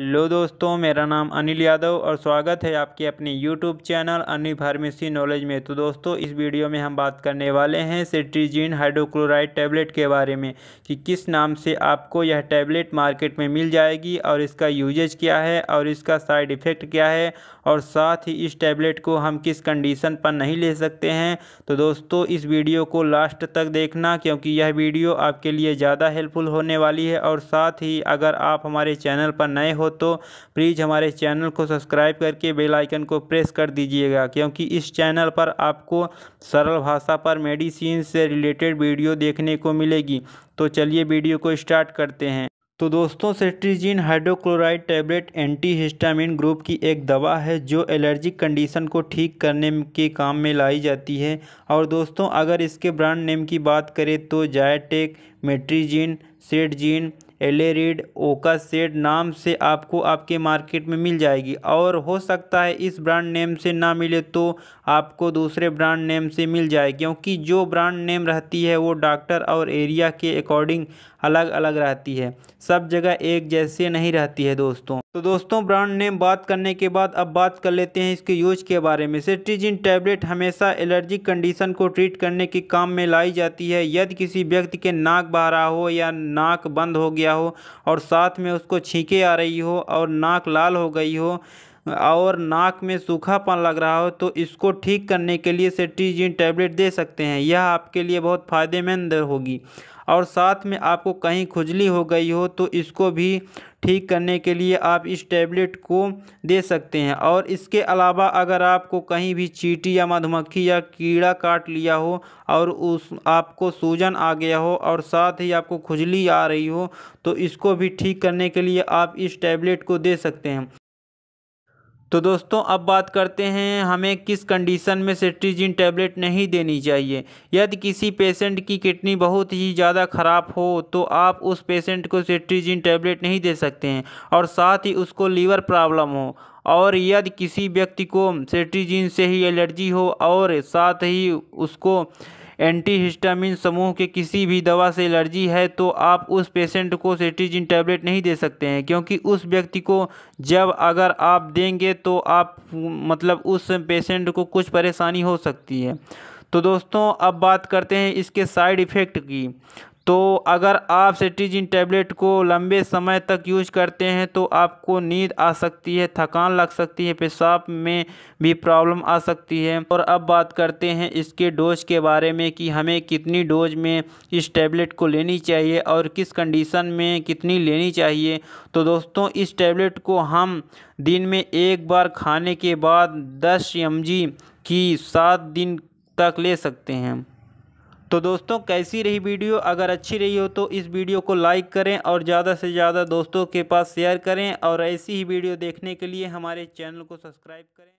hello दोस्तों मेरा नाम अनिल यादव और स्वागत है आपके अपने YouTube channel Anil pharmacy knowledge में तो दोस्तों इस वीडियो में हम बात करने वाले हैं सेट्रीजिन हाइड्रोक्लोराइड टैबलेट के बारे में कि किस नाम से आपको यह टैबलेट मार्केट में मिल जाएगी और इसका यूजेज क्या है और इसका साइड इफ़ेक्ट क्या है और साथ ही इस टैबलेट को हम किस कंडीशन पर नहीं ले सकते हैं तो दोस्तों इस वीडियो को लास्ट तक देखना क्योंकि यह वीडियो आपके लिए ज़्यादा हेल्पफुल होने वाली है और साथ ही अगर आप हमारे चैनल पर नए हो हो तो प्लीज़ हमारे चैनल को सब्सक्राइब करके बेल आइकन को प्रेस कर दीजिएगा क्योंकि इस चैनल पर आपको सरल भाषा पर मेडिसिन से रिलेटेड वीडियो देखने को मिलेगी तो चलिए वीडियो को स्टार्ट करते हैं तो दोस्तों cetirizine hydrochloride tablet antihistamine group की एक दवा है जो एलर्जिक कंडीशन को ठीक करने के काम में लाई जाती है और दोस्तों अगर इसके ब्रांड नेम की बात करें तो जायटेक मेट्रीजिन सेटजीन एलेरेड ओका सेड नाम से आपको आपके मार्केट में मिल जाएगी और हो सकता है इस ब्रांड नेम से ना मिले तो आपको दूसरे ब्रांड नेम से मिल जाए क्योंकि जो ब्रांड नेम रहती है वो डॉक्टर और एरिया के अकॉर्डिंग अलग अलग रहती है सब जगह एक जैसे नहीं रहती है दोस्तों तो दोस्तों ब्रांड नेम बात करने के बाद अब बात कर लेते हैं इसके यूज के बारे में सेट्रीजिन टैबलेट हमेशा एलर्जिक कंडीशन को ट्रीट करने के काम में लाई जाती है यदि किसी व्यक्ति के नाक बह रहा हो या नाक बंद हो गया किया हो और साथ में उसको छींके आ रही हो और नाक लाल हो गई हो और नाक में सूखापन लग रहा हो तो इसको ठीक करने के लिए सेट्रीजिन टैबलेट दे सकते हैं यह आपके लिए बहुत फ़ायदेमंद होगी और साथ में आपको कहीं खुजली हो गई हो तो इसको भी ठीक करने के लिए आप इस टैबलेट को दे सकते हैं और इसके अलावा अगर आपको कहीं भी चीटी या मधुमक्खी या कीड़ा काट लिया हो और उस आपको सूजन आ गया हो और साथ ही आपको खुजली आ रही हो तो इसको भी ठीक करने के लिए आप इस टैबलेट को दे सकते हैं तो दोस्तों अब बात करते हैं हमें किस कंडीशन में सेट्रीजिन टैबलेट नहीं देनी चाहिए यदि किसी पेशेंट की किडनी बहुत ही ज़्यादा ख़राब हो तो आप उस पेशेंट को सेट्रीजिन टैबलेट नहीं दे सकते हैं और साथ ही उसको लीवर प्रॉब्लम हो और यदि किसी व्यक्ति को सेट्रीजिन से ही एलर्जी हो और साथ ही उसको एंटीहिस्टामिन समूह के किसी भी दवा से एलर्जी है तो आप उस पेशेंट को सेट्रीजिन टैबलेट नहीं दे सकते हैं क्योंकि उस व्यक्ति को जब अगर आप देंगे तो आप मतलब उस पेशेंट को कुछ परेशानी हो सकती है तो दोस्तों अब बात करते हैं इसके साइड इफ़ेक्ट की तो अगर आप सेट्रीजिन टैबलेट को लंबे समय तक यूज करते हैं तो आपको नींद आ सकती है थकान लग सकती है पेशाब में भी प्रॉब्लम आ सकती है और अब बात करते हैं इसके डोज के बारे में कि हमें कितनी डोज में इस टैबलेट को लेनी चाहिए और किस कंडीशन में कितनी लेनी चाहिए तो दोस्तों इस टैबलेट को हम दिन में एक बार खाने के बाद दस एम की सात दिन तक ले सकते हैं तो दोस्तों कैसी रही वीडियो अगर अच्छी रही हो तो इस वीडियो को लाइक करें और ज़्यादा से ज़्यादा दोस्तों के पास शेयर करें और ऐसी ही वीडियो देखने के लिए हमारे चैनल को सब्सक्राइब करें